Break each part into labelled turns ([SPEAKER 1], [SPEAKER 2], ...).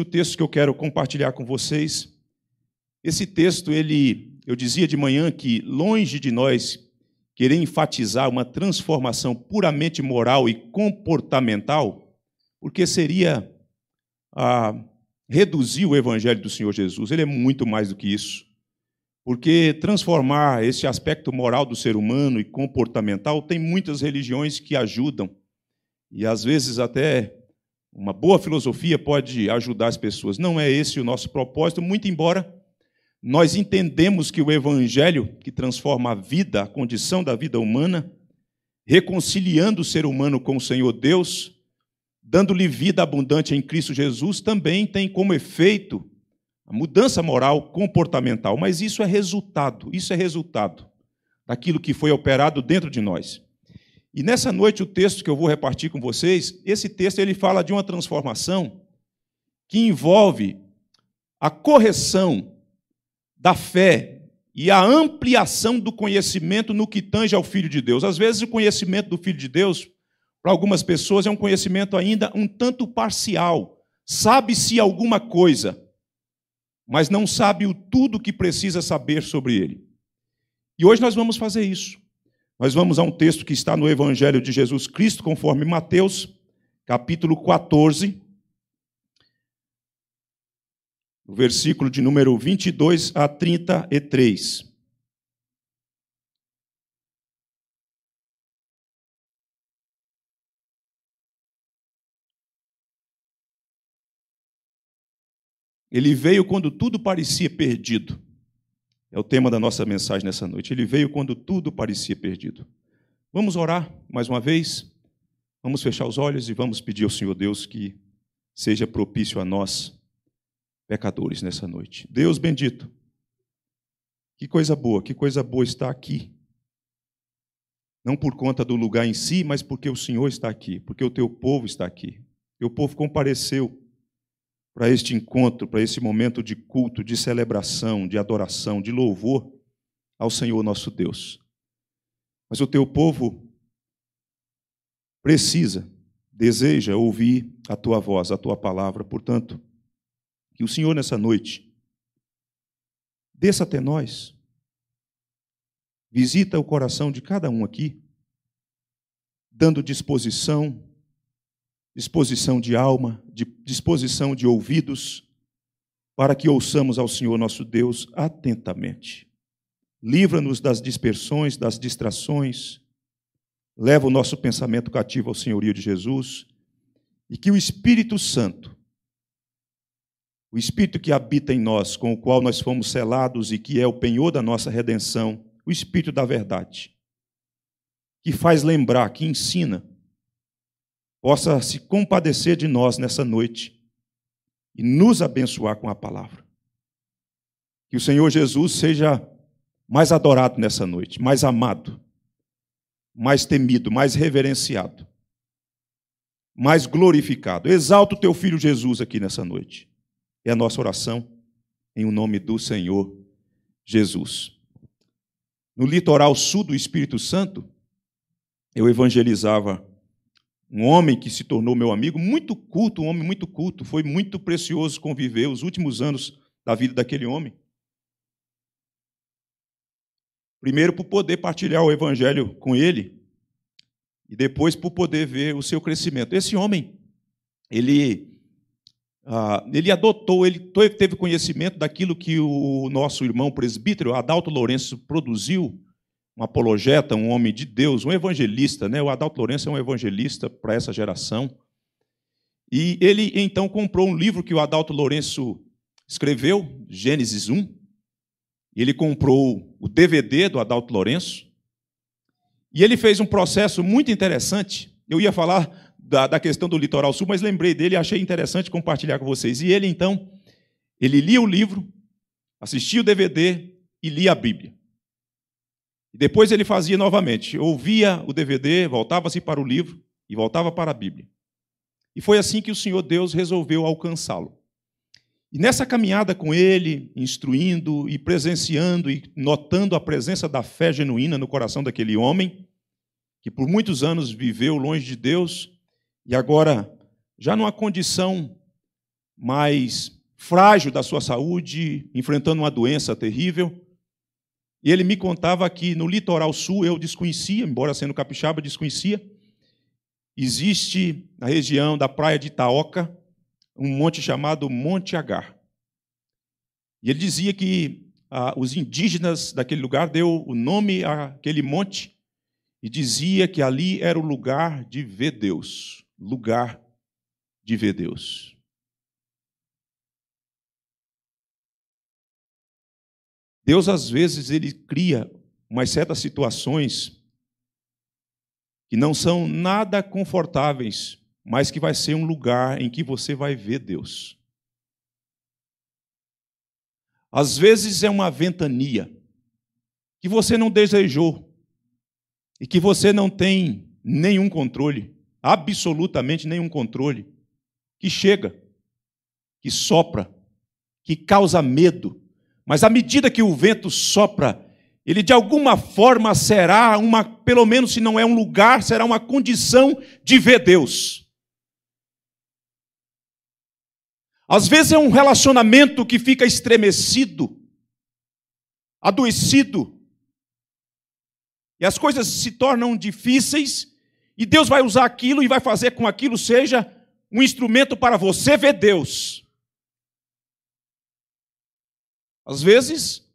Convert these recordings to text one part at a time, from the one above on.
[SPEAKER 1] o texto que eu quero compartilhar com vocês. Esse texto, ele, eu dizia de manhã que longe de nós querer enfatizar uma transformação puramente moral e comportamental, porque seria ah, reduzir o evangelho do Senhor Jesus. Ele é muito mais do que isso. Porque transformar esse aspecto moral do ser humano e comportamental tem muitas religiões que ajudam e às vezes até uma boa filosofia pode ajudar as pessoas. Não é esse o nosso propósito, muito embora nós entendemos que o evangelho que transforma a vida, a condição da vida humana, reconciliando o ser humano com o Senhor Deus, dando-lhe vida abundante em Cristo Jesus, também tem como efeito a mudança moral comportamental, mas isso é resultado, isso é resultado daquilo que foi operado dentro de nós. E nessa noite o texto que eu vou repartir com vocês, esse texto ele fala de uma transformação que envolve a correção da fé e a ampliação do conhecimento no que tange ao filho de Deus. Às vezes o conhecimento do filho de Deus para algumas pessoas é um conhecimento ainda um tanto parcial. Sabe-se alguma coisa, mas não sabe o tudo que precisa saber sobre ele. E hoje nós vamos fazer isso. Nós vamos a um texto que está no Evangelho de Jesus Cristo, conforme Mateus, capítulo 14, no versículo de número 22 a 33. Ele veio quando tudo parecia perdido. É o tema da nossa mensagem nessa noite. Ele veio quando tudo parecia perdido. Vamos orar mais uma vez. Vamos fechar os olhos e vamos pedir ao Senhor Deus que seja propício a nós, pecadores, nessa noite. Deus bendito. Que coisa boa, que coisa boa estar aqui. Não por conta do lugar em si, mas porque o Senhor está aqui, porque o teu povo está aqui. Teu povo compareceu para este encontro, para esse momento de culto, de celebração, de adoração, de louvor ao Senhor nosso Deus. Mas o teu povo precisa, deseja ouvir a tua voz, a tua palavra. Portanto, que o Senhor nessa noite desça até nós, visita o coração de cada um aqui, dando disposição, disposição de alma, de disposição de ouvidos, para que ouçamos ao Senhor nosso Deus atentamente. Livra-nos das dispersões, das distrações, leva o nosso pensamento cativo ao senhorio de Jesus e que o Espírito Santo, o Espírito que habita em nós, com o qual nós fomos selados e que é o penhor da nossa redenção, o Espírito da verdade, que faz lembrar, que ensina, possa se compadecer de nós nessa noite e nos abençoar com a palavra. Que o Senhor Jesus seja mais adorado nessa noite, mais amado, mais temido, mais reverenciado, mais glorificado. Exalta o teu filho Jesus aqui nessa noite. É a nossa oração em o nome do Senhor Jesus. No litoral sul do Espírito Santo, eu evangelizava um homem que se tornou meu amigo, muito culto, um homem muito culto. Foi muito precioso conviver os últimos anos da vida daquele homem. Primeiro, por poder partilhar o evangelho com ele, e depois por poder ver o seu crescimento. Esse homem, ele, ah, ele adotou, ele teve conhecimento daquilo que o nosso irmão presbítero Adalto Lourenço produziu um apologeta, um homem de Deus, um evangelista, né? O Adalto Lourenço é um evangelista para essa geração. E ele então comprou um livro que o Adalto Lourenço escreveu, Gênesis 1. Ele comprou o DVD do Adalto Lourenço. E ele fez um processo muito interessante. Eu ia falar da, da questão do litoral sul, mas lembrei dele e achei interessante compartilhar com vocês. E ele então, ele lia o livro, assistia o DVD e lia a Bíblia. E depois ele fazia novamente. Ouvia o DVD, voltava-se para o livro e voltava para a Bíblia. E foi assim que o Senhor Deus resolveu alcançá-lo. E nessa caminhada com ele, instruindo e presenciando e notando a presença da fé genuína no coração daquele homem, que por muitos anos viveu longe de Deus e agora, já numa condição mais frágil da sua saúde, enfrentando uma doença terrível, e ele me contava que no litoral sul, eu desconhecia, embora sendo capixaba, desconhecia, existe na região da praia de Itaoca um monte chamado Monte Agar. E ele dizia que ah, os indígenas daquele lugar deu o nome àquele monte e dizia que ali era o lugar de ver Deus, lugar de ver Deus. Deus, às vezes, ele cria umas certas situações que não são nada confortáveis, mas que vai ser um lugar em que você vai ver Deus. Às vezes é uma ventania que você não desejou e que você não tem nenhum controle, absolutamente nenhum controle, que chega, que sopra, que causa medo, mas à medida que o vento sopra, ele de alguma forma será uma, pelo menos se não é um lugar, será uma condição de ver Deus. Às vezes é um relacionamento que fica estremecido, adoecido, e as coisas se tornam difíceis, e Deus vai usar aquilo e vai fazer com aquilo seja um instrumento para você ver Deus. Às vezes,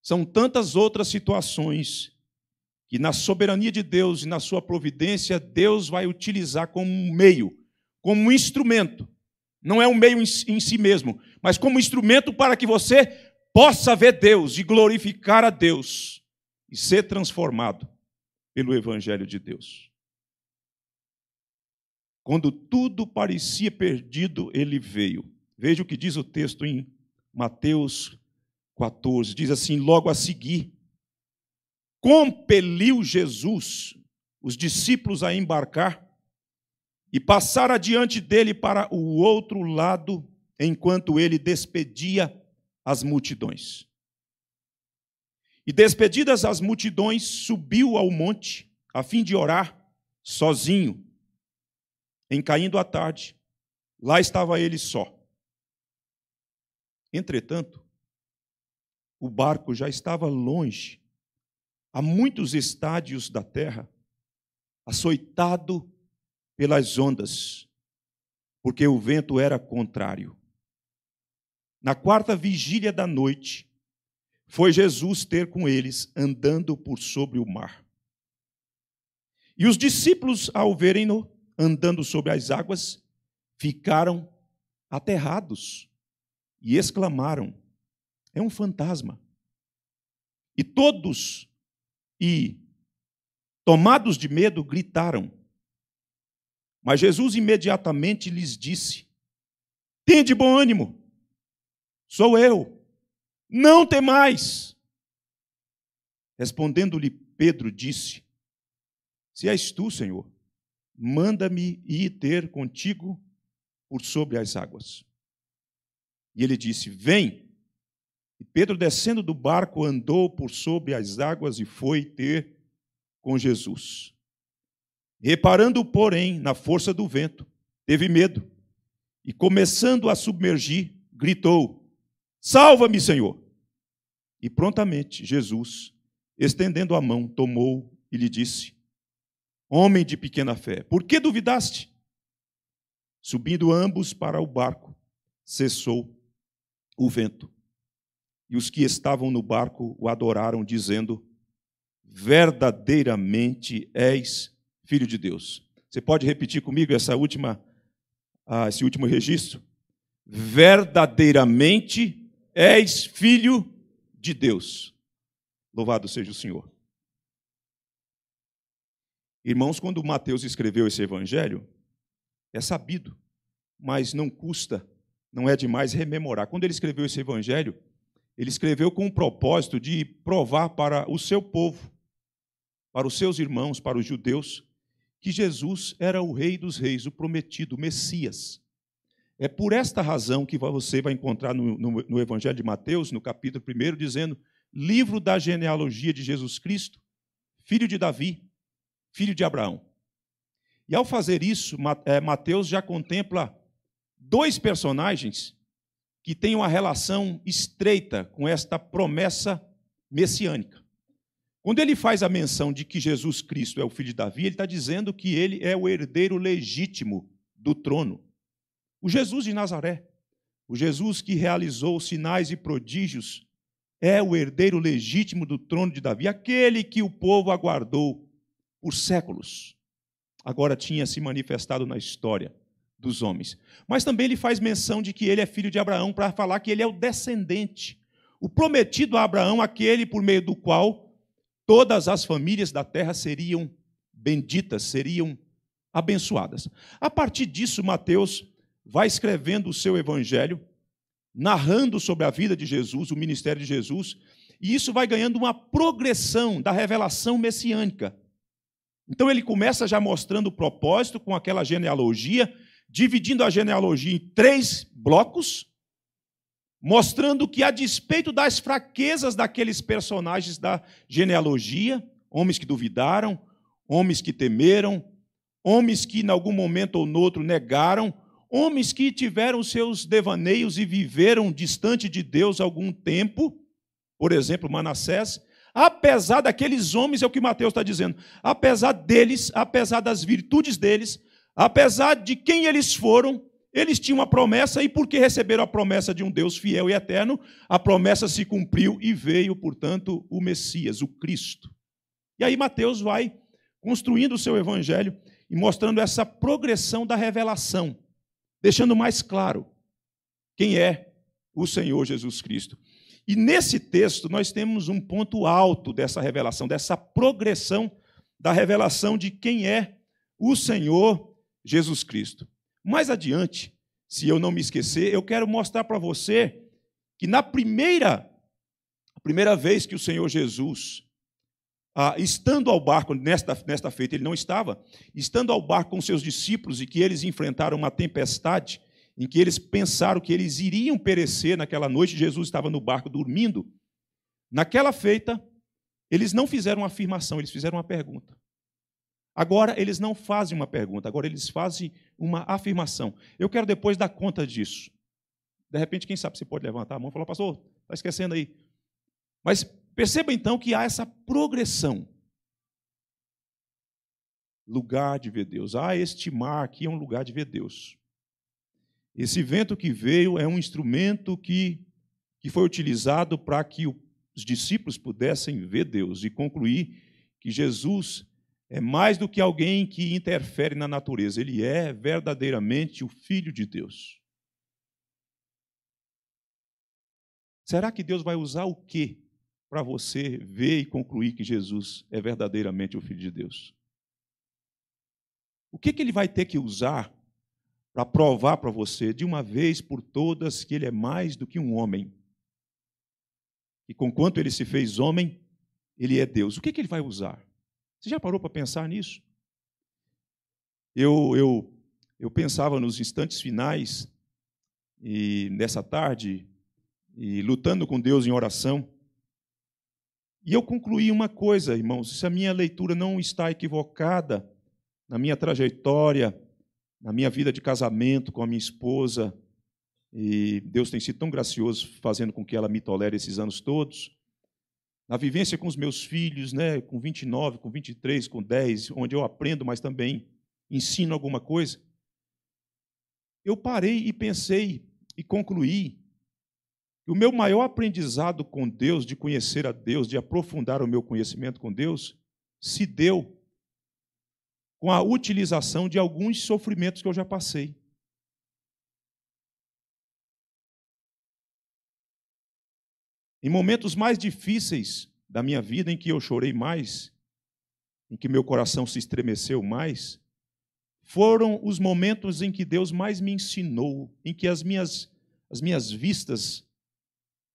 [SPEAKER 1] são tantas outras situações que, na soberania de Deus e na sua providência, Deus vai utilizar como um meio, como um instrumento. Não é um meio em si mesmo, mas como instrumento para que você possa ver Deus e glorificar a Deus e ser transformado pelo Evangelho de Deus. Quando tudo parecia perdido, ele veio. Veja o que diz o texto em Mateus 14, diz assim: logo a seguir, compeliu Jesus os discípulos a embarcar e passar adiante dele para o outro lado, enquanto ele despedia as multidões. E despedidas as multidões, subiu ao monte a fim de orar sozinho. Em caindo a tarde, lá estava ele só. Entretanto, o barco já estava longe, a muitos estádios da terra, açoitado pelas ondas, porque o vento era contrário. Na quarta vigília da noite, foi Jesus ter com eles, andando por sobre o mar. E os discípulos, ao verem-no andando sobre as águas, ficaram aterrados e exclamaram: é um fantasma. E todos, e tomados de medo, gritaram. Mas Jesus imediatamente lhes disse: Tende bom ânimo, sou eu, não temais. Respondendo-lhe Pedro, disse: Se és tu, Senhor, manda-me ir ter contigo por sobre as águas. E ele disse: Vem. E Pedro, descendo do barco, andou por sobre as águas e foi ter com Jesus. Reparando, porém, na força do vento, teve medo e, começando a submergir, gritou: Salva-me, Senhor! E prontamente Jesus, estendendo a mão, tomou e lhe disse: Homem de pequena fé, por que duvidaste? Subindo ambos para o barco, cessou o vento. E os que estavam no barco o adoraram, dizendo: Verdadeiramente és filho de Deus. Você pode repetir comigo essa última, ah, esse último registro? Verdadeiramente és filho de Deus. Louvado seja o Senhor. Irmãos, quando Mateus escreveu esse evangelho, é sabido, mas não custa, não é demais rememorar. Quando ele escreveu esse evangelho, ele escreveu com o propósito de provar para o seu povo, para os seus irmãos, para os judeus, que Jesus era o Rei dos Reis, o prometido, o Messias. É por esta razão que você vai encontrar no, no, no Evangelho de Mateus, no capítulo 1, dizendo: livro da genealogia de Jesus Cristo, filho de Davi, filho de Abraão. E ao fazer isso, é, Mateus já contempla dois personagens que tem uma relação estreita com esta promessa messiânica. Quando ele faz a menção de que Jesus Cristo é o filho de Davi, ele está dizendo que ele é o herdeiro legítimo do trono. O Jesus de Nazaré, o Jesus que realizou sinais e prodígios, é o herdeiro legítimo do trono de Davi, aquele que o povo aguardou por séculos. Agora tinha se manifestado na história dos homens. Mas também ele faz menção de que ele é filho de Abraão para falar que ele é o descendente, o prometido a Abraão, aquele por meio do qual todas as famílias da terra seriam benditas, seriam abençoadas. A partir disso, Mateus vai escrevendo o seu evangelho, narrando sobre a vida de Jesus, o ministério de Jesus, e isso vai ganhando uma progressão da revelação messiânica. Então ele começa já mostrando o propósito com aquela genealogia dividindo a genealogia em três blocos, mostrando que, a despeito das fraquezas daqueles personagens da genealogia, homens que duvidaram, homens que temeram, homens que, em algum momento ou noutro, negaram, homens que tiveram seus devaneios e viveram distante de Deus algum tempo, por exemplo, Manassés, apesar daqueles homens, é o que Mateus está dizendo, apesar deles, apesar das virtudes deles, Apesar de quem eles foram, eles tinham uma promessa, e porque receberam a promessa de um Deus fiel e eterno, a promessa se cumpriu e veio, portanto, o Messias, o Cristo. E aí Mateus vai construindo o seu evangelho e mostrando essa progressão da revelação, deixando mais claro quem é o Senhor Jesus Cristo. E nesse texto nós temos um ponto alto dessa revelação, dessa progressão da revelação de quem é o Senhor Jesus Cristo. Mais adiante, se eu não me esquecer, eu quero mostrar para você que na primeira primeira vez que o Senhor Jesus, ah, estando ao barco, nesta, nesta feita ele não estava, estando ao barco com seus discípulos e que eles enfrentaram uma tempestade, em que eles pensaram que eles iriam perecer naquela noite, Jesus estava no barco dormindo. Naquela feita, eles não fizeram uma afirmação, eles fizeram uma pergunta. Agora eles não fazem uma pergunta, agora eles fazem uma afirmação. Eu quero depois dar conta disso. De repente, quem sabe você pode levantar a mão e falar, pastor, está esquecendo aí. Mas perceba então que há essa progressão. Lugar de ver Deus. Ah, este mar aqui é um lugar de ver Deus. Esse vento que veio é um instrumento que, que foi utilizado para que os discípulos pudessem ver Deus e concluir que Jesus é mais do que alguém que interfere na natureza, ele é verdadeiramente o Filho de Deus. Será que Deus vai usar o quê para você ver e concluir que Jesus é verdadeiramente o Filho de Deus? O que, que ele vai ter que usar para provar para você, de uma vez por todas, que ele é mais do que um homem? E conquanto ele se fez homem, ele é Deus. O que, que ele vai usar? Você já parou para pensar nisso? Eu, eu, eu pensava nos instantes finais e nessa tarde e lutando com Deus em oração. E eu concluí uma coisa, irmãos, se a minha leitura não está equivocada na minha trajetória, na minha vida de casamento com a minha esposa, e Deus tem sido tão gracioso fazendo com que ela me tolere esses anos todos, na vivência com os meus filhos, né, com 29, com 23, com 10, onde eu aprendo, mas também ensino alguma coisa, eu parei e pensei e concluí que o meu maior aprendizado com Deus, de conhecer a Deus, de aprofundar o meu conhecimento com Deus, se deu com a utilização de alguns sofrimentos que eu já passei. Em momentos mais difíceis da minha vida, em que eu chorei mais, em que meu coração se estremeceu mais, foram os momentos em que Deus mais me ensinou, em que as minhas, as minhas vistas,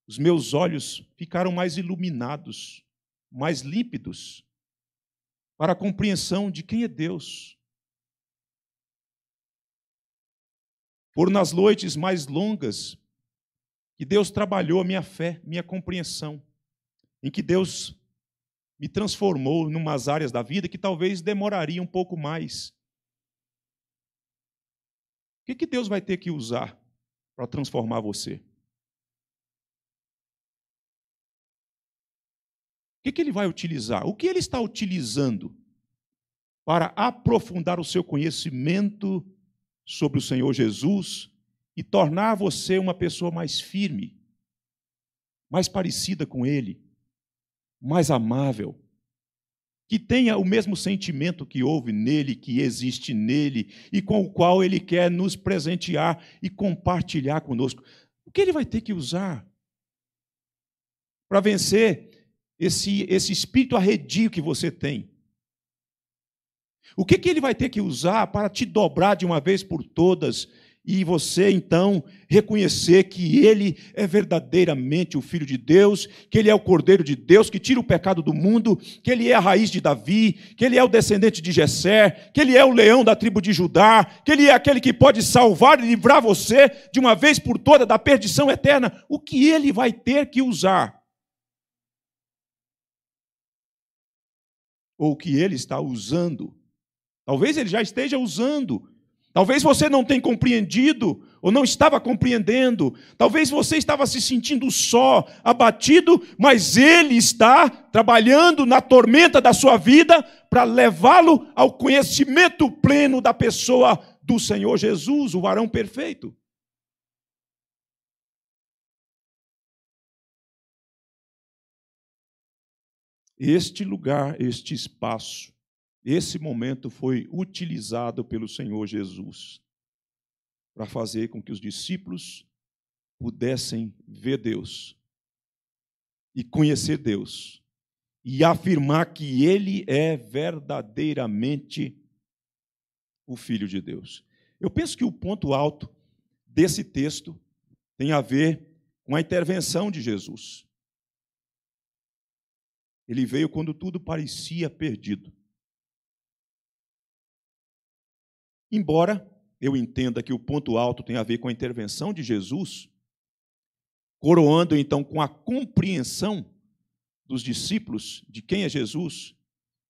[SPEAKER 1] os meus olhos ficaram mais iluminados, mais límpidos, para a compreensão de quem é Deus. Foram nas noites mais longas que Deus trabalhou a minha fé, minha compreensão, em que Deus me transformou em umas áreas da vida que talvez demoraria um pouco mais. O que, que Deus vai ter que usar para transformar você? O que, que Ele vai utilizar? O que Ele está utilizando para aprofundar o seu conhecimento sobre o Senhor Jesus e tornar você uma pessoa mais firme, mais parecida com Ele, mais amável, que tenha o mesmo sentimento que houve nele, que existe nele e com o qual Ele quer nos presentear e compartilhar conosco. O que Ele vai ter que usar para vencer esse, esse espírito arredio que você tem? O que, que ele vai ter que usar para te dobrar de uma vez por todas e você então reconhecer que Ele é verdadeiramente o Filho de Deus, que Ele é o Cordeiro de Deus, que tira o pecado do mundo, que Ele é a raiz de Davi, que Ele é o descendente de Jessé, que Ele é o leão da tribo de Judá, que Ele é aquele que pode salvar e livrar você de uma vez por toda da perdição eterna. O que Ele vai ter que usar? Ou o que Ele está usando? Talvez Ele já esteja usando Talvez você não tenha compreendido ou não estava compreendendo. Talvez você estava se sentindo só, abatido, mas ele está trabalhando na tormenta da sua vida para levá-lo ao conhecimento pleno da pessoa do Senhor Jesus, o varão perfeito. Este lugar, este espaço esse momento foi utilizado pelo Senhor Jesus para fazer com que os discípulos pudessem ver Deus e conhecer Deus e afirmar que Ele é verdadeiramente o Filho de Deus. Eu penso que o ponto alto desse texto tem a ver com a intervenção de Jesus. Ele veio quando tudo parecia perdido. Embora eu entenda que o ponto alto tem a ver com a intervenção de Jesus, coroando então com a compreensão dos discípulos de quem é Jesus,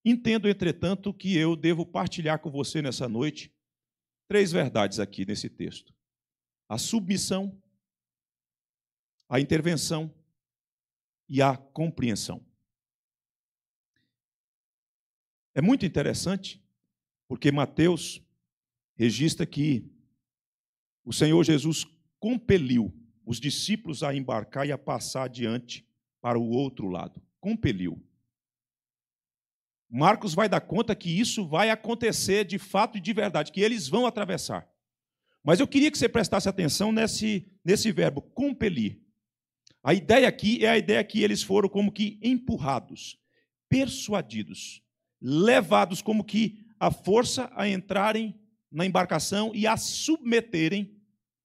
[SPEAKER 1] entendo, entretanto, que eu devo partilhar com você nessa noite três verdades aqui nesse texto: a submissão, a intervenção e a compreensão. É muito interessante, porque Mateus registra que o Senhor Jesus compeliu os discípulos a embarcar e a passar adiante para o outro lado. Compeliu. Marcos vai dar conta que isso vai acontecer de fato e de verdade, que eles vão atravessar. Mas eu queria que você prestasse atenção nesse, nesse verbo, compelir. A ideia aqui é a ideia que eles foram como que empurrados, persuadidos, levados como que a força a entrarem na embarcação e a submeterem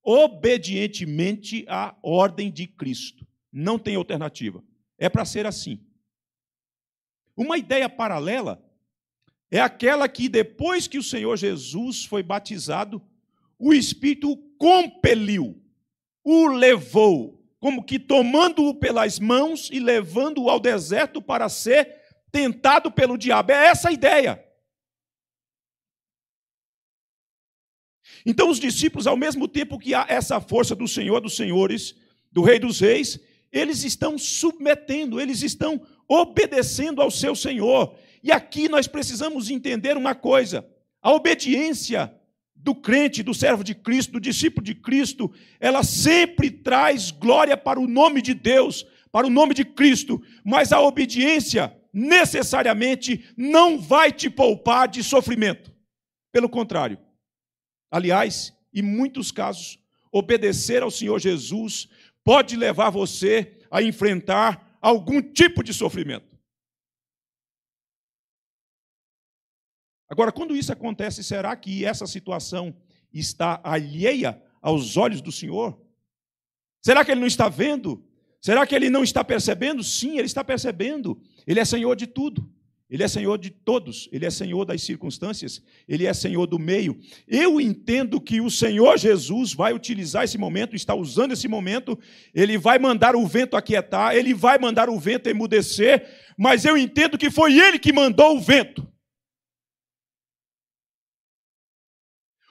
[SPEAKER 1] obedientemente à ordem de Cristo. Não tem alternativa. É para ser assim. Uma ideia paralela é aquela que, depois que o Senhor Jesus foi batizado, o Espírito o compeliu, o levou, como que tomando-o pelas mãos e levando-o ao deserto para ser tentado pelo diabo. É essa a ideia. Então, os discípulos, ao mesmo tempo que há essa força do Senhor dos Senhores, do Rei dos Reis, eles estão submetendo, eles estão obedecendo ao seu Senhor. E aqui nós precisamos entender uma coisa: a obediência do crente, do servo de Cristo, do discípulo de Cristo, ela sempre traz glória para o nome de Deus, para o nome de Cristo, mas a obediência necessariamente não vai te poupar de sofrimento. Pelo contrário, Aliás, em muitos casos, obedecer ao Senhor Jesus pode levar você a enfrentar algum tipo de sofrimento. Agora, quando isso acontece, será que essa situação está alheia aos olhos do Senhor? Será que ele não está vendo? Será que ele não está percebendo? Sim, ele está percebendo. Ele é Senhor de tudo. Ele é senhor de todos, ele é senhor das circunstâncias, ele é senhor do meio. Eu entendo que o Senhor Jesus vai utilizar esse momento, está usando esse momento, ele vai mandar o vento aquietar, ele vai mandar o vento emudecer, mas eu entendo que foi ele que mandou o vento.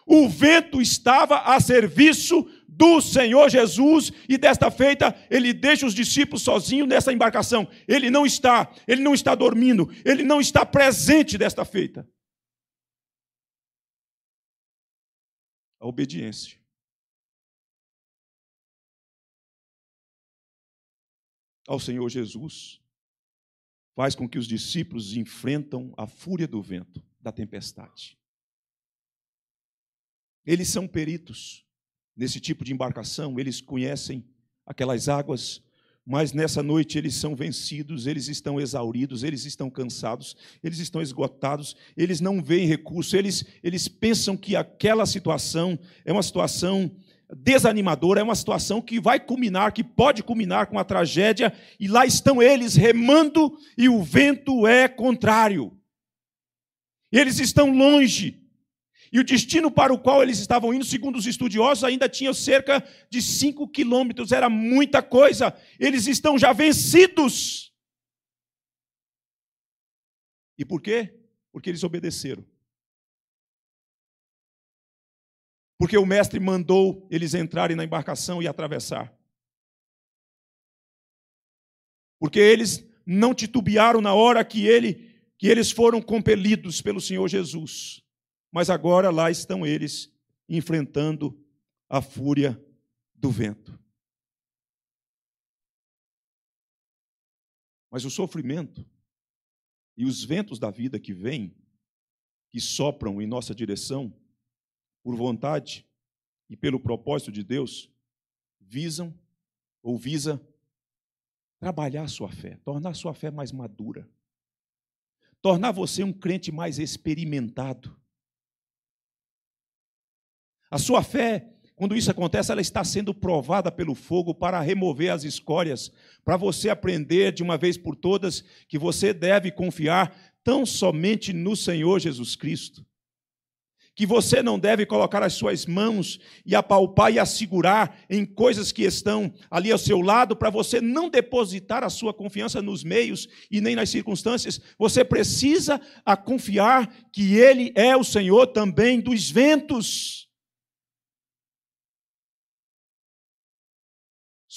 [SPEAKER 1] O vento estava a serviço do Senhor Jesus, e desta feita ele deixa os discípulos sozinhos nessa embarcação. Ele não está, ele não está dormindo, ele não está presente desta feita.
[SPEAKER 2] A obediência. Ao Senhor Jesus faz com que os
[SPEAKER 1] discípulos enfrentam a fúria do vento, da tempestade. Eles são peritos nesse tipo de embarcação, eles conhecem aquelas águas, mas nessa noite eles são vencidos, eles estão exauridos, eles estão cansados, eles estão esgotados, eles não veem recurso, eles, eles pensam que aquela situação é uma situação desanimadora, é uma situação que vai culminar, que pode culminar com a tragédia, e lá estão eles remando e o vento é contrário. Eles estão longe, e o destino para o qual eles estavam indo, segundo os estudiosos, ainda tinha cerca de 5 quilômetros, era muita coisa. Eles estão já vencidos. E por quê? Porque eles obedeceram. Porque o mestre mandou eles entrarem na embarcação e atravessar. Porque eles não titubearam na hora que ele que eles foram compelidos pelo Senhor Jesus mas agora lá estão eles enfrentando a fúria do vento. Mas o sofrimento e os ventos da vida que vêm, que sopram em nossa direção, por vontade e pelo propósito de Deus, visam ou visa trabalhar a sua fé, tornar a sua fé mais madura, tornar você um crente mais experimentado, a sua fé, quando isso acontece, ela está sendo provada pelo fogo para remover as escórias, para você aprender de uma vez por todas que você deve confiar tão somente no Senhor Jesus Cristo. Que você não deve colocar as suas mãos e apalpar e assegurar em coisas que estão ali ao seu lado, para você não depositar a sua confiança nos meios e nem nas circunstâncias. Você precisa a confiar que Ele é o Senhor também dos ventos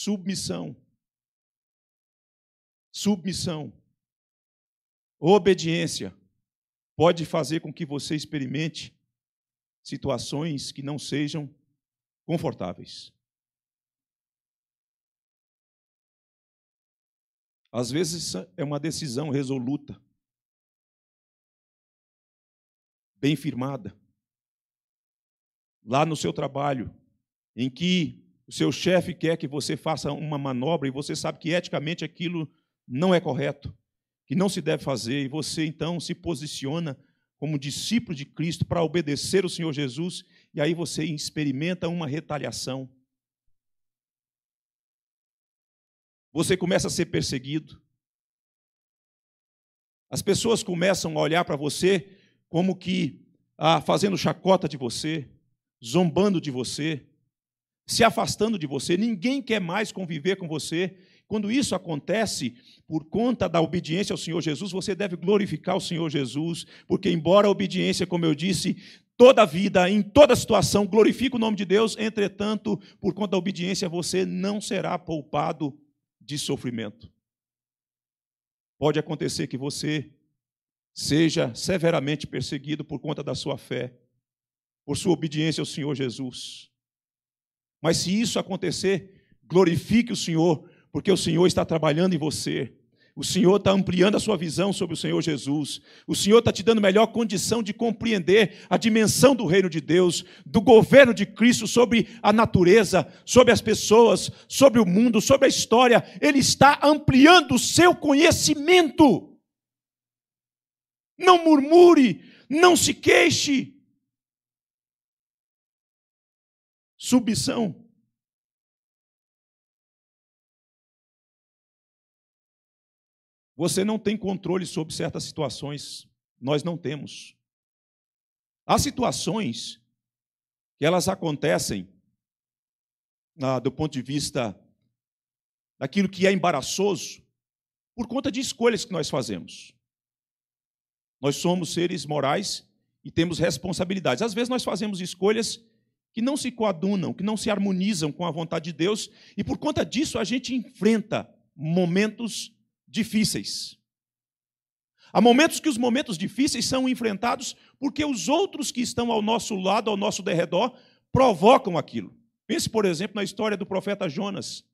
[SPEAKER 1] submissão. Submissão. Obediência pode fazer com que você experimente situações que não sejam confortáveis. Às vezes é uma decisão resoluta,
[SPEAKER 2] bem firmada,
[SPEAKER 1] lá no seu trabalho, em que o seu chefe quer que você faça uma manobra e você sabe que eticamente aquilo não é correto, que não se deve fazer, e você então se posiciona como discípulo de Cristo para obedecer o Senhor Jesus, e aí você experimenta uma retaliação. Você começa a ser perseguido. As pessoas começam a olhar para você como que ah, fazendo chacota de você, zombando de você, se afastando de você, ninguém quer mais conviver com você. Quando isso acontece, por conta da obediência ao Senhor Jesus, você deve glorificar o Senhor Jesus, porque, embora a obediência, como eu disse, toda vida, em toda situação, glorifica o nome de Deus, entretanto, por conta da obediência, você não será poupado de sofrimento. Pode acontecer que você seja severamente perseguido por conta da sua fé, por sua obediência ao Senhor Jesus. Mas se isso acontecer, glorifique o Senhor, porque o Senhor está trabalhando em você. O Senhor está ampliando a sua visão sobre o Senhor Jesus. O Senhor está te dando melhor condição de compreender a dimensão do reino de Deus, do governo de Cristo sobre a natureza, sobre as pessoas, sobre o mundo, sobre a história. Ele está ampliando o seu conhecimento. Não murmure, não se queixe.
[SPEAKER 2] submissão. Você não tem controle sobre certas
[SPEAKER 1] situações. Nós não temos. Há situações que elas acontecem ah, do ponto de vista daquilo que é embaraçoso por conta de escolhas que nós fazemos. Nós somos seres morais e temos responsabilidades. Às vezes nós fazemos escolhas que não se coadunam, que não se harmonizam com a vontade de Deus, e por conta disso a gente enfrenta momentos difíceis. Há momentos que os momentos difíceis são enfrentados porque os outros que estão ao nosso lado, ao nosso derredor, provocam aquilo. Pense, por exemplo, na história do profeta Jonas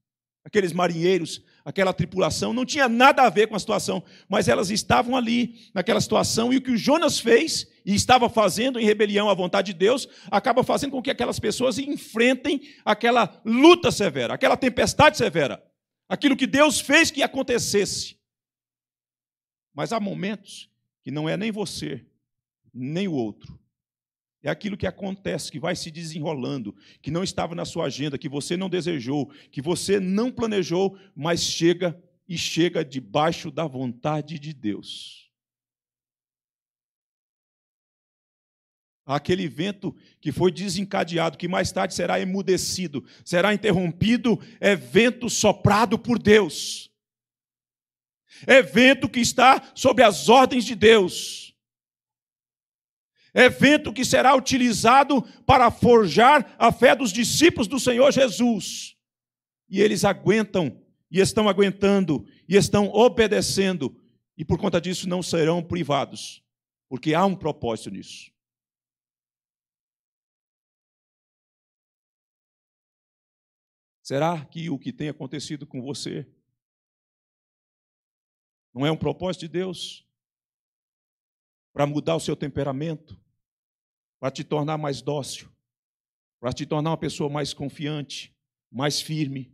[SPEAKER 1] aqueles marinheiros, aquela tripulação, não tinha nada a ver com a situação, mas elas estavam ali, naquela situação, e o que o Jonas fez, e estava fazendo em rebelião à vontade de Deus, acaba fazendo com que aquelas pessoas enfrentem aquela luta severa, aquela tempestade severa, aquilo que Deus fez que acontecesse. Mas há momentos que não é nem você, nem o outro, é aquilo que acontece, que vai se desenrolando, que não estava na sua agenda, que você não desejou, que você não planejou, mas chega e chega debaixo da vontade de Deus. Aquele vento que foi desencadeado, que mais tarde será emudecido, será interrompido, é vento soprado por Deus. É vento que está sob as ordens de Deus evento que será utilizado para forjar a fé dos discípulos do Senhor Jesus. E eles aguentam, e estão aguentando, e estão obedecendo, e por conta disso não serão privados, porque há um propósito nisso.
[SPEAKER 2] Será que o que tem acontecido com você não é um propósito de Deus?
[SPEAKER 1] para mudar o seu temperamento, para te tornar mais dócil, para te tornar uma pessoa mais confiante, mais firme,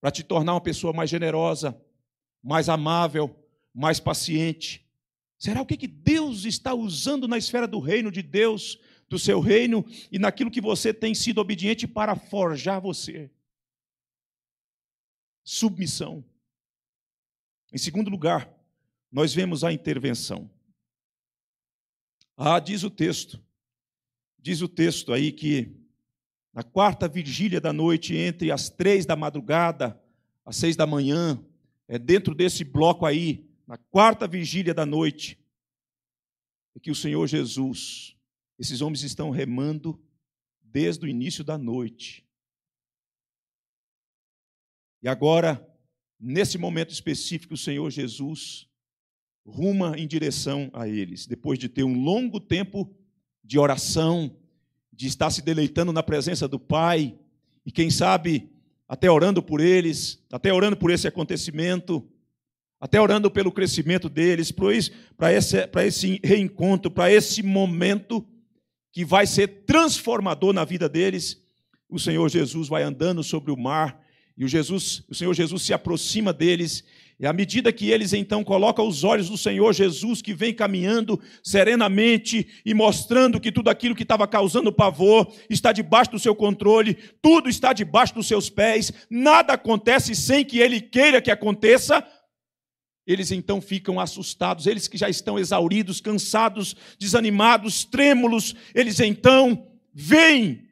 [SPEAKER 1] para te tornar uma pessoa mais generosa, mais amável, mais paciente. Será o que, que Deus está usando na esfera do reino de Deus, do seu reino e naquilo que você tem sido obediente para forjar você? Submissão. Em segundo lugar, nós vemos a intervenção. Ah, diz o texto, diz o texto aí que na quarta vigília da noite, entre as três da madrugada às seis da manhã, é dentro desse bloco aí, na quarta vigília da noite, é que o Senhor Jesus, esses homens estão remando desde o início da noite. E agora, nesse momento específico, o Senhor Jesus ruma em direção a eles, depois de ter um longo tempo de oração, de estar se deleitando na presença do Pai, e quem sabe até orando por eles, até orando por esse acontecimento, até orando pelo crescimento deles, para esse, esse reencontro, para esse momento que vai ser transformador na vida deles. O Senhor Jesus vai andando sobre o mar e o, Jesus, o Senhor Jesus se aproxima deles e à medida que eles então colocam os olhos no Senhor Jesus, que vem caminhando serenamente e mostrando que tudo aquilo que estava causando pavor está debaixo do seu controle, tudo está debaixo dos seus pés, nada acontece sem que ele queira que aconteça, eles então ficam assustados, eles que já estão exauridos, cansados, desanimados, trêmulos, eles então veem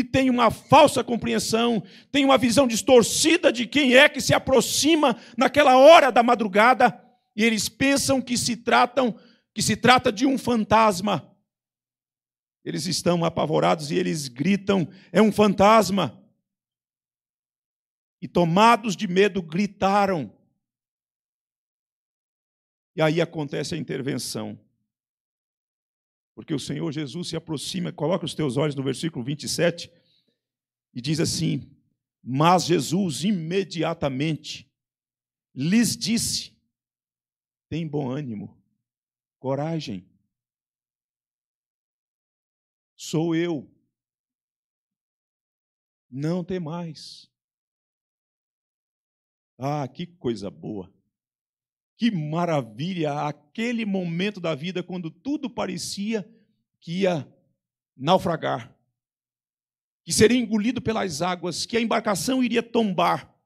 [SPEAKER 1] e tem uma falsa compreensão, tem uma visão distorcida de quem é que se aproxima naquela hora da madrugada, e eles pensam que se tratam que se trata de um fantasma. Eles estão apavorados e eles gritam: "É um fantasma!" E tomados de medo gritaram. E aí acontece a intervenção porque o Senhor Jesus se aproxima, coloca os teus olhos no versículo 27 e diz assim: Mas Jesus imediatamente lhes disse: Tem bom ânimo, coragem, sou
[SPEAKER 2] eu, não tem mais.
[SPEAKER 1] Ah, que coisa boa! Que maravilha! Aquele momento da vida quando tudo parecia que ia naufragar, que seria engolido pelas águas, que a embarcação iria tombar,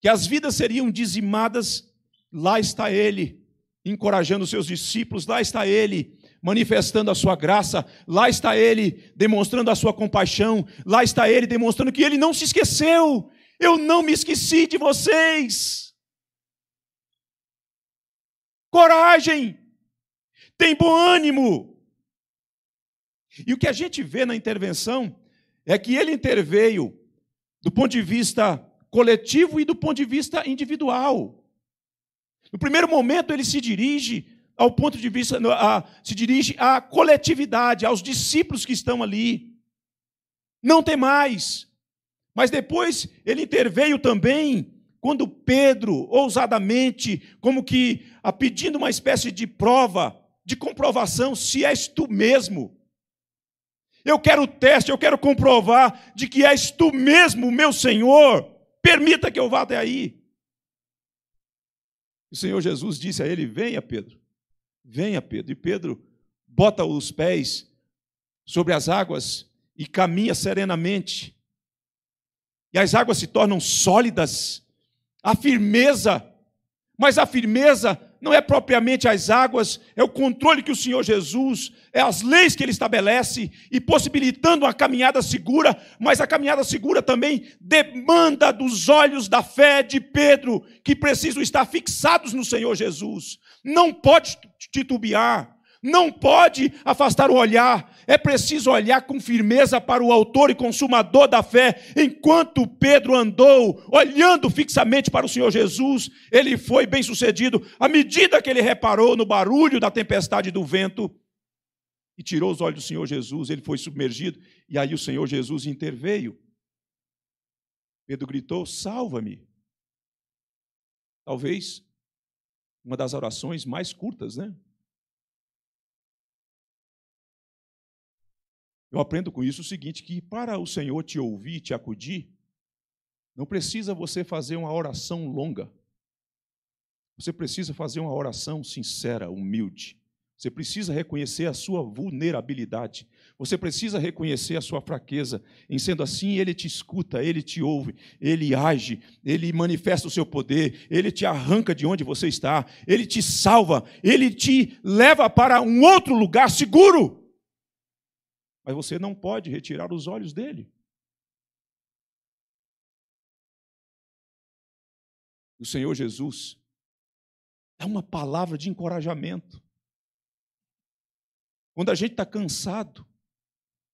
[SPEAKER 1] que as vidas seriam dizimadas, lá está ele, encorajando os seus discípulos, lá está ele, manifestando a sua graça, lá está ele demonstrando a sua compaixão, lá está ele demonstrando que ele não se esqueceu. Eu não me esqueci de vocês coragem, tem bom ânimo. E o que a gente vê na intervenção é que ele interveio do ponto de vista coletivo e do ponto de vista individual. No primeiro momento ele se dirige ao ponto de vista a, se dirige à coletividade, aos discípulos que estão ali. Não tem mais. Mas depois ele interveio também quando Pedro, ousadamente, como que a ah, pedindo uma espécie de prova, de comprovação, se és tu mesmo. Eu quero o teste, eu quero comprovar de que és tu mesmo, meu Senhor. Permita que eu vá até aí. O Senhor Jesus disse a ele: Venha, Pedro. Venha, Pedro. E Pedro bota os pés sobre as águas e caminha serenamente. E as águas se tornam sólidas a firmeza. Mas a firmeza não é propriamente as águas, é o controle que o Senhor Jesus, é as leis que ele estabelece e possibilitando uma caminhada segura, mas a caminhada segura também demanda dos olhos da fé de Pedro, que precisam estar fixados no Senhor Jesus. Não pode titubear não pode afastar o olhar. É preciso olhar com firmeza para o autor e consumador da fé. Enquanto Pedro andou olhando fixamente para o Senhor Jesus, ele foi bem-sucedido à medida que ele reparou no barulho da tempestade e do vento e tirou os olhos do Senhor Jesus, ele foi submergido, e aí o Senhor Jesus interveio. Pedro gritou: "Salva-me". Talvez uma das orações mais curtas, né? Eu aprendo com isso o seguinte: que para o Senhor te ouvir, te acudir, não precisa você fazer uma oração longa. Você precisa fazer uma oração sincera, humilde. Você precisa reconhecer a sua vulnerabilidade. Você precisa reconhecer a sua fraqueza. Em sendo assim, ele te escuta, ele te ouve, ele age, ele manifesta o seu poder, ele te arranca de onde você está, ele te salva, ele te leva para um outro lugar seguro mas você não pode retirar os olhos dele.
[SPEAKER 2] O Senhor Jesus
[SPEAKER 1] é uma palavra de encorajamento. Quando a gente está cansado,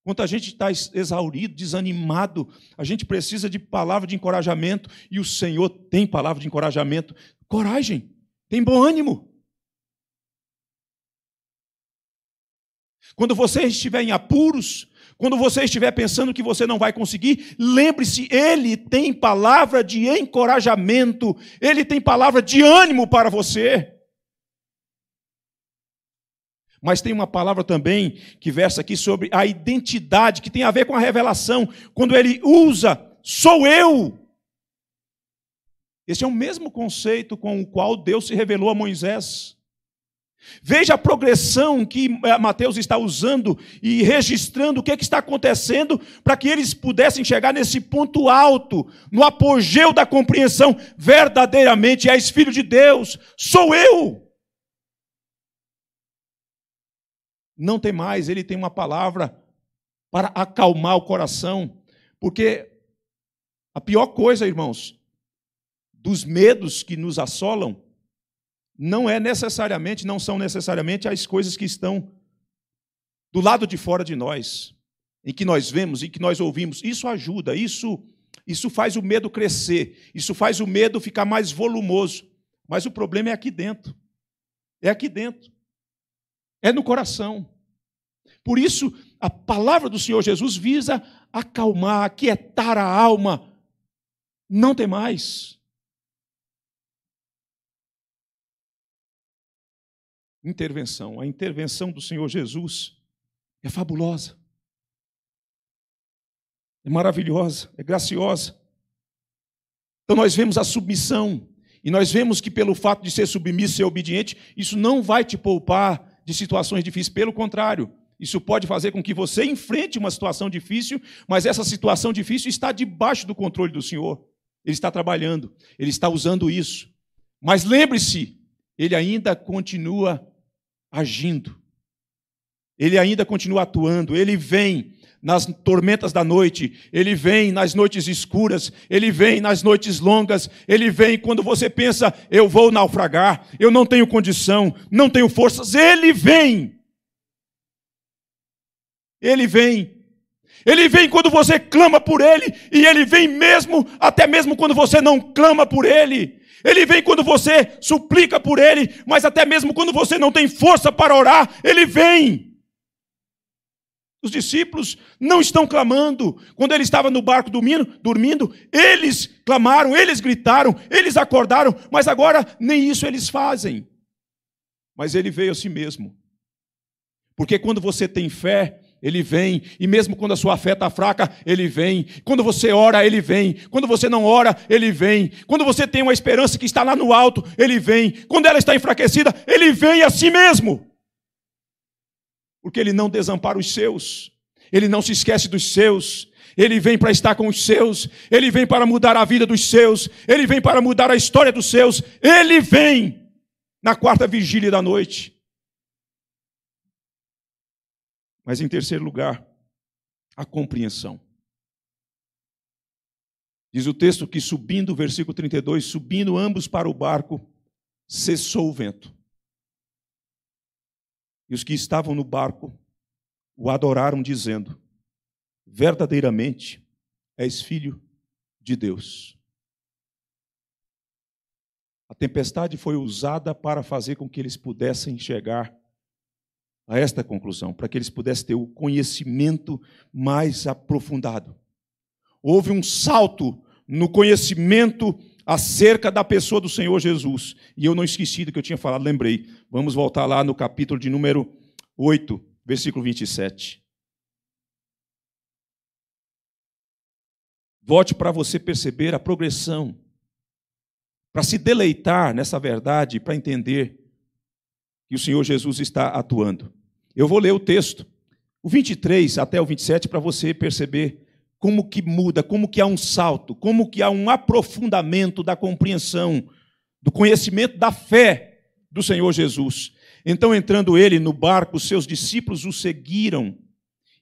[SPEAKER 1] quando a gente está exaurido, desanimado, a gente precisa de palavra de encorajamento e o Senhor tem palavra de encorajamento. Coragem, tem bom ânimo. Quando você estiver em apuros, quando você estiver pensando que você não vai conseguir, lembre-se, ele tem palavra de encorajamento, ele tem palavra de ânimo para você. Mas tem uma palavra também que versa aqui sobre a identidade, que tem a ver com a revelação, quando ele usa sou eu. Esse é o mesmo conceito com o qual Deus se revelou a Moisés. Veja a progressão que eh, Mateus está usando e registrando o que, é que está acontecendo para que eles pudessem chegar nesse ponto alto, no apogeu da compreensão. Verdadeiramente és filho de Deus, sou eu. Não tem mais, ele tem uma palavra para acalmar o coração, porque a pior coisa, irmãos, dos medos que nos assolam não é necessariamente, não são necessariamente as coisas que estão do lado de fora de nós, em que nós vemos, em que nós ouvimos. Isso ajuda, isso isso faz o medo crescer, isso faz o medo ficar mais volumoso. Mas o problema é aqui dentro. É aqui dentro. É no coração. Por isso, a palavra do Senhor Jesus visa acalmar, aquietar a alma. Não tem mais. intervenção. A intervenção do Senhor Jesus é fabulosa, é maravilhosa, é graciosa. Então nós vemos a submissão, e nós vemos que pelo fato de ser submisso e obediente, isso não vai te poupar de situações difíceis, pelo contrário. Isso pode fazer com que você enfrente uma situação difícil, mas essa situação difícil está debaixo do controle do Senhor. Ele está trabalhando, ele está usando isso. Mas lembre-se, ele ainda continua agindo. Ele ainda continua atuando, ele vem nas tormentas da noite, ele vem nas noites escuras, ele vem nas noites longas, ele vem quando você pensa, eu vou naufragar, eu não tenho condição, não tenho forças, ele vem. Ele vem ele vem quando você clama por Ele, e Ele vem mesmo, até mesmo quando você não clama por Ele. Ele vem quando você suplica por Ele, mas até mesmo quando você não tem força para orar, Ele vem. Os discípulos não estão clamando. Quando ele estava no barco dormindo, dormindo, eles clamaram, eles gritaram, eles acordaram, mas agora nem isso eles fazem. Mas ele veio a si mesmo. Porque quando você tem fé, ele vem. E mesmo quando a sua fé está fraca, Ele vem. Quando você ora, Ele vem. Quando você não ora, Ele vem. Quando você tem uma esperança que está lá no alto, Ele vem. Quando ela está enfraquecida, Ele vem a si mesmo. Porque Ele não desampara os seus. Ele não se esquece dos seus. Ele vem para estar com os seus. Ele vem para mudar a vida dos seus. Ele vem para mudar a história dos seus. Ele vem na quarta vigília da noite. Mas, em terceiro lugar, a compreensão. Diz o texto que, subindo, versículo 32, subindo ambos para o barco, cessou o vento. E os que estavam no barco o adoraram, dizendo: Verdadeiramente és filho de Deus. A tempestade foi usada para fazer com que eles pudessem chegar a esta conclusão, para que eles pudessem ter o conhecimento mais aprofundado. Houve um salto no conhecimento acerca da pessoa do Senhor Jesus. E eu não esqueci do que eu tinha falado, lembrei. Vamos voltar lá no capítulo de número 8, versículo 27. Volte para você perceber a progressão, para se deleitar nessa verdade, para entender e o Senhor Jesus está atuando. Eu vou ler o texto, o 23 até o 27, para você perceber como que muda, como que há um salto, como que há um aprofundamento da compreensão, do conhecimento da fé do Senhor Jesus. Então, entrando ele no barco, seus discípulos o seguiram.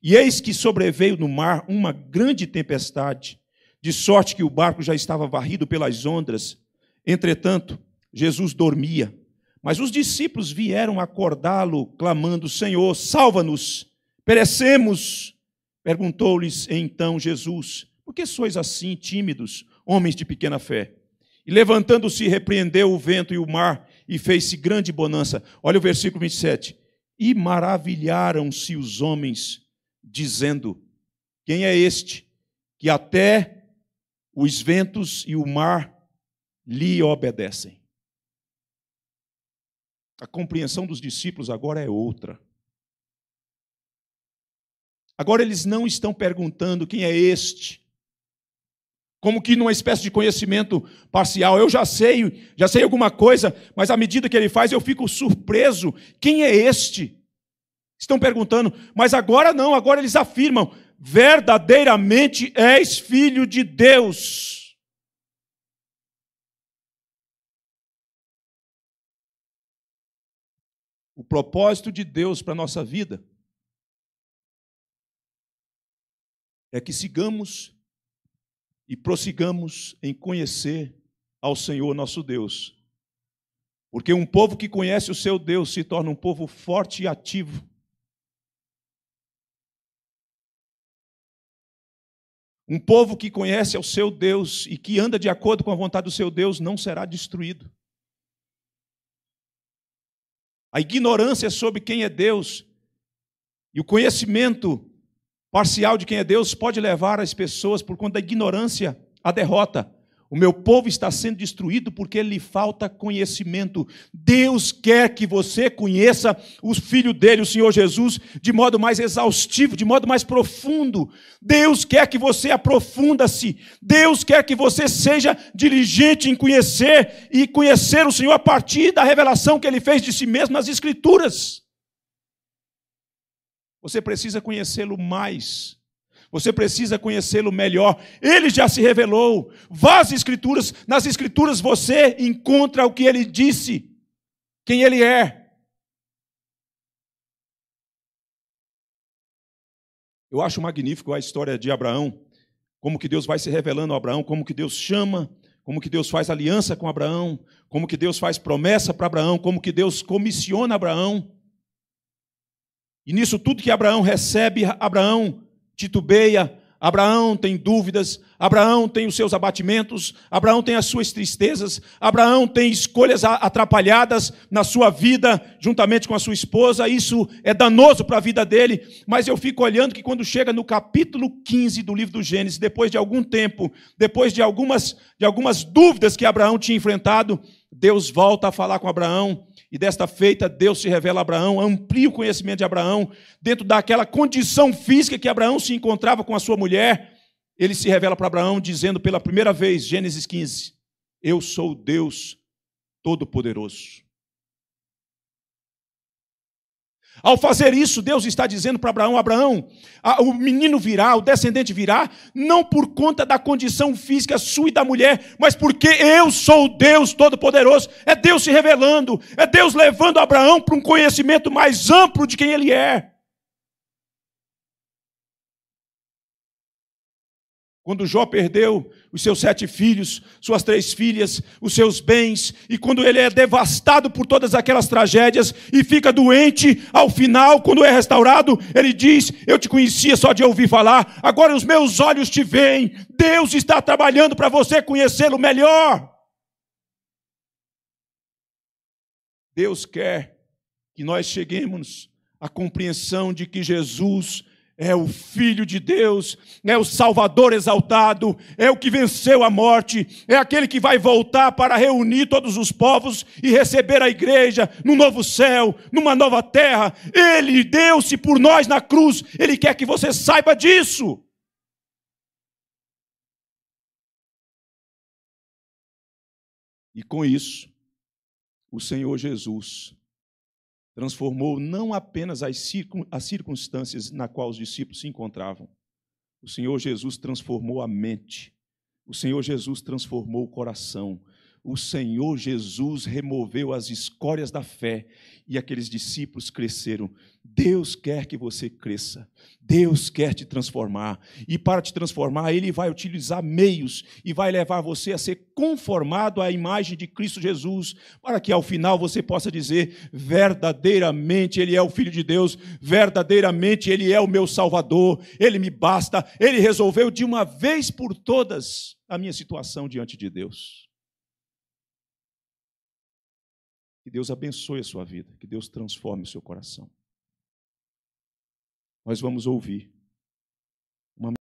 [SPEAKER 1] E eis que sobreveio no mar uma grande tempestade, de sorte que o barco já estava varrido pelas ondas. Entretanto, Jesus dormia. Mas os discípulos vieram acordá-lo, clamando: Senhor, salva-nos, perecemos. Perguntou-lhes então Jesus: Por que sois assim tímidos, homens de pequena fé? E levantando-se, repreendeu o vento e o mar, e fez-se grande bonança. Olha o versículo 27. E maravilharam-se os homens, dizendo: Quem é este que até os ventos e o mar lhe obedecem? A compreensão dos discípulos agora é outra. Agora eles não estão perguntando quem é este. Como que numa espécie de conhecimento parcial. Eu já sei, já sei alguma coisa, mas à medida que ele faz, eu fico surpreso. Quem é este? Estão perguntando, mas agora não, agora eles afirmam: verdadeiramente és filho de Deus. o propósito de Deus para a nossa vida é que sigamos e prossigamos em conhecer ao Senhor nosso Deus. Porque um povo que conhece o seu Deus se torna um povo forte e ativo. Um povo que conhece ao seu Deus e que anda de acordo com a vontade do seu Deus não será destruído. A ignorância sobre quem é Deus e o conhecimento parcial de quem é Deus pode levar as pessoas, por conta da ignorância, à derrota. O meu povo está sendo destruído porque lhe falta conhecimento. Deus quer que você conheça o Filho dele, o Senhor Jesus, de modo mais exaustivo, de modo mais profundo. Deus quer que você aprofunda-se. Deus quer que você seja diligente em conhecer e conhecer o Senhor a partir da revelação que ele fez de si mesmo nas Escrituras. Você precisa conhecê-lo mais você precisa conhecê-lo melhor. Ele já se revelou. Vá às Escrituras. Nas Escrituras você encontra o que ele disse, quem ele é. Eu acho magnífico a história de Abraão, como que Deus vai se revelando a Abraão, como que Deus chama como que Deus faz aliança com Abraão, como que Deus faz promessa para Abraão, como que Deus comissiona Abraão. E nisso tudo que Abraão recebe, Abraão titubeia, Abraão tem dúvidas, Abraão tem os seus abatimentos, Abraão tem as suas tristezas, Abraão tem escolhas atrapalhadas na sua vida, juntamente com a sua esposa, isso é danoso para a vida dele, mas eu fico olhando que quando chega no capítulo 15 do livro do Gênesis, depois de algum tempo, depois de algumas, de algumas dúvidas que Abraão tinha enfrentado, Deus volta a falar com Abraão e desta feita, Deus se revela a Abraão, amplia o conhecimento de Abraão, dentro daquela condição física que Abraão se encontrava com a sua mulher, ele se revela para Abraão dizendo pela primeira vez, Gênesis 15: Eu sou Deus Todo-Poderoso. Ao fazer isso, Deus está dizendo para Abraão: Abraão, o menino virá, o descendente virá, não por conta da condição física sua e da mulher, mas porque eu sou o Deus Todo-Poderoso. É Deus se revelando, é Deus levando Abraão para um conhecimento mais amplo de quem ele é. Quando Jó perdeu os seus sete filhos, suas três filhas, os seus bens, e quando ele é devastado por todas aquelas tragédias e fica doente, ao final, quando é restaurado, ele diz: Eu te conhecia só de ouvir falar, agora os meus olhos te veem. Deus está trabalhando para você conhecê-lo melhor. Deus quer que nós cheguemos à compreensão de que Jesus é o Filho de Deus, é o Salvador exaltado, é o que venceu a morte, é aquele que vai voltar para reunir todos os povos e receber a igreja no novo céu, numa nova terra. Ele deu-se por nós na cruz, ele quer que você saiba disso.
[SPEAKER 2] E com isso, o Senhor
[SPEAKER 1] Jesus transformou não apenas as, circun as circunstâncias na qual os discípulos se encontravam. O Senhor Jesus transformou a mente. O Senhor Jesus transformou o coração o Senhor Jesus removeu as escórias da fé e aqueles discípulos cresceram. Deus quer que você cresça, Deus quer te transformar, e para te transformar, Ele vai utilizar meios e vai levar você a ser conformado à imagem de Cristo Jesus, para que ao final você possa dizer: verdadeiramente Ele é o Filho de Deus, verdadeiramente Ele é o meu Salvador, Ele me basta, Ele resolveu de uma vez por todas a minha situação diante de Deus. Que Deus abençoe a sua vida, que Deus transforme o seu coração. Nós
[SPEAKER 2] vamos ouvir